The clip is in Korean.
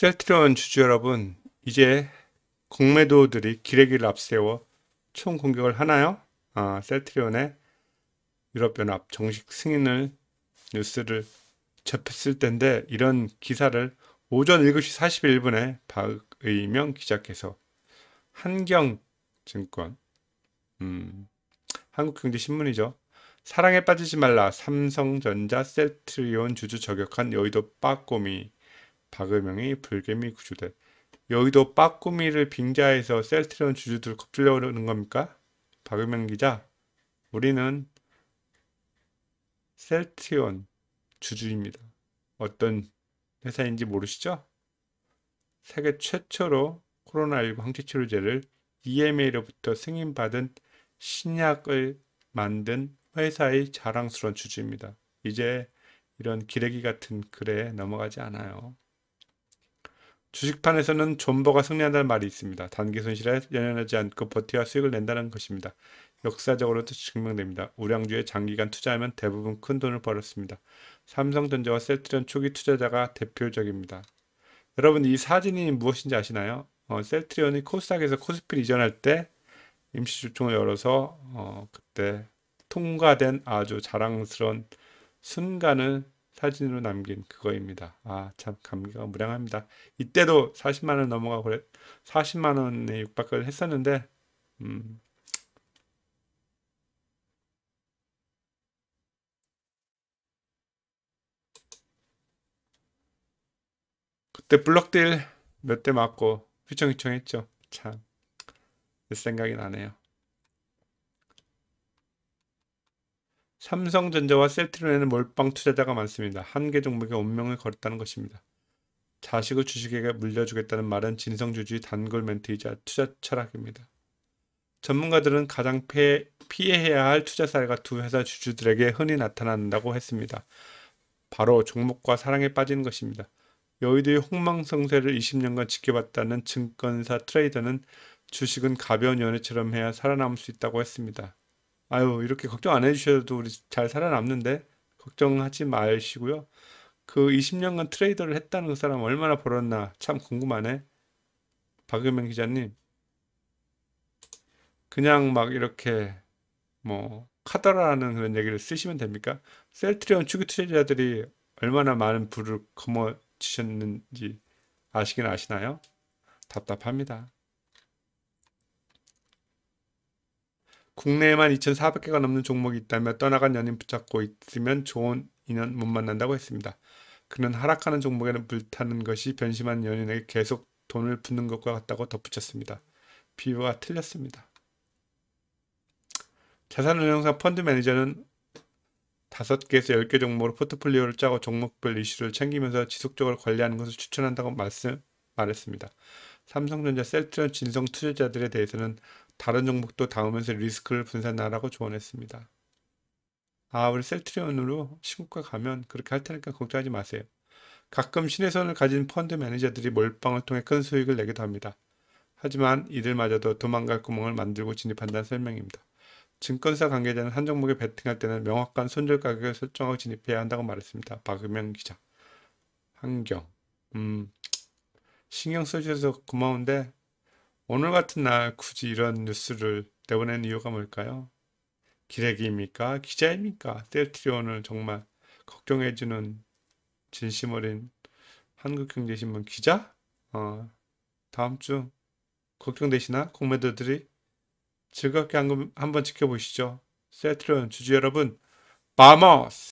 셀트리온 주주 여러분, 이제 공매도들이 기레기를 앞세워 총 공격을 하나요? 아, 셀트리온의 유럽연합 정식 승인을 뉴스를 접했을 텐데 이런 기사를 오전 7시 41분에 박의명 기자께서 한경증권 음, 한국경제신문이죠. 사랑에 빠지지 말라 삼성전자 셀트리온 주주 저격한 여의도 빠꼼이 박음영이 불개미 구주대 여기도 빠꾸미를 빙자해서 셀트리온 주주들 겁주려는 겁니까? 박음영 기자 우리는 셀트리온 주주입니다. 어떤 회사인지 모르시죠? 세계 최초로 코로나19 항체치료제를 EMA로부터 승인받은 신약을 만든 회사의 자랑스러운 주주입니다. 이제 이런 기레기 같은 글에 넘어가지 않아요. 주식판에서는 존버가 승리한다는 말이 있습니다. 단기 손실에 연연하지 않고 버티와 수익을 낸다는 것입니다. 역사적으로도 증명됩니다. 우량주에 장기간 투자하면 대부분 큰 돈을 벌었습니다. 삼성전자와 셀트리온 초기 투자자가 대표적입니다. 여러분 이 사진이 무엇인지 아시나요? 어, 셀트리온이 코스닥에서 코스피 이전할 때 임시주총을 열어서 어, 그때 통과된 아주 자랑스러운 순간을 사진으로 남긴 그거입니다. 아, 참 감기가 무량합니다. 이때도 40만 원 넘어가 그래 40만 원에 육박을 했었는데 음. 그때 블럭딜 몇 대 맞고 휘청휘청 했죠. 참. 그 생각이 나네요. 삼성전자와 셀트리온에는 몰빵 투자자가 많습니다. 한 개 종목의 운명을 걸었다는 것입니다. 자식을 주식에게 물려주겠다는 말은 진성주주의 단골 멘트이자 투자 철학입니다. 전문가들은 가장 피해, 피해해야 할 투자 사례가 두 회사 주주들에게 흔히 나타난다고 했습니다. 바로 종목과 사랑에 빠진 것입니다. 여의도의 홍망성세를 20년간 지켜봤다는 증권사 트레이더는 주식은 가벼운 연애처럼 해야 살아남을 수 있다고 했습니다. 아유, 이렇게 걱정 안 해주셔도 우리 잘 살아남는데 걱정하지 마시고요. 그 20년간 트레이더를 했다는 그 사람 얼마나 벌었나 참 궁금하네. 박유명 기자님. 그냥 막 이렇게 뭐 카더라라는 그런 얘기를 쓰시면 됩니까? 셀트리온 추기 투자자들이 얼마나 많은 부를 거머쥐셨는지 아시긴 아시나요? 답답합니다. 국내에만 2,400개가 넘는 종목이 있다며 떠나간 연인 붙잡고 있으면 좋은 인연 못 만난다고 했습니다. 그는 하락하는 종목에는 불타는 것이 변심한 연인에게 계속 돈을 붓는 것과 같다고 덧붙였습니다. 비유가 틀렸습니다. 자산운용사 펀드 매니저는 5개에서 10개 종목으로 포트폴리오를 짜고 종목별 이슈를 챙기면서 지속적으로 관리하는 것을 추천한다고 말씀, 말했습니다. 삼성전자 셀트리 진성 투자자들에 대해서는 다른 종목도 담으면서 리스크를 분산하라고 조언했습니다. 아, 우리 셀트리온으로 시국가 가면 그렇게 할 테니까 걱정하지 마세요. 가끔 신혜선을 가진 펀드 매니저들이 몰빵을 통해 큰 수익을 내기도 합니다. 하지만 이들마저도 도망갈 구멍을 만들고 진입한다는 설명입니다. 증권사 관계자는 한 종목에 베팅할 때는 명확한 손절 가격을 설정하고 진입해야 한다고 말했습니다. 박은명 기자. 환경. 음, 신경 써주셔서 고마운데 오늘 같은 날 굳이 이런 뉴스를 내보낸 이유가 뭘까요? 기레기입니까? 기자입니까? 셀트리온을 정말 걱정해주는 진심 어린 한국경제신문 기자? 어, 다음 주 걱정되시나? 공매도들이 즐겁게 한, 번 지켜보시죠. 셀트리온 주주 여러분, 바모스!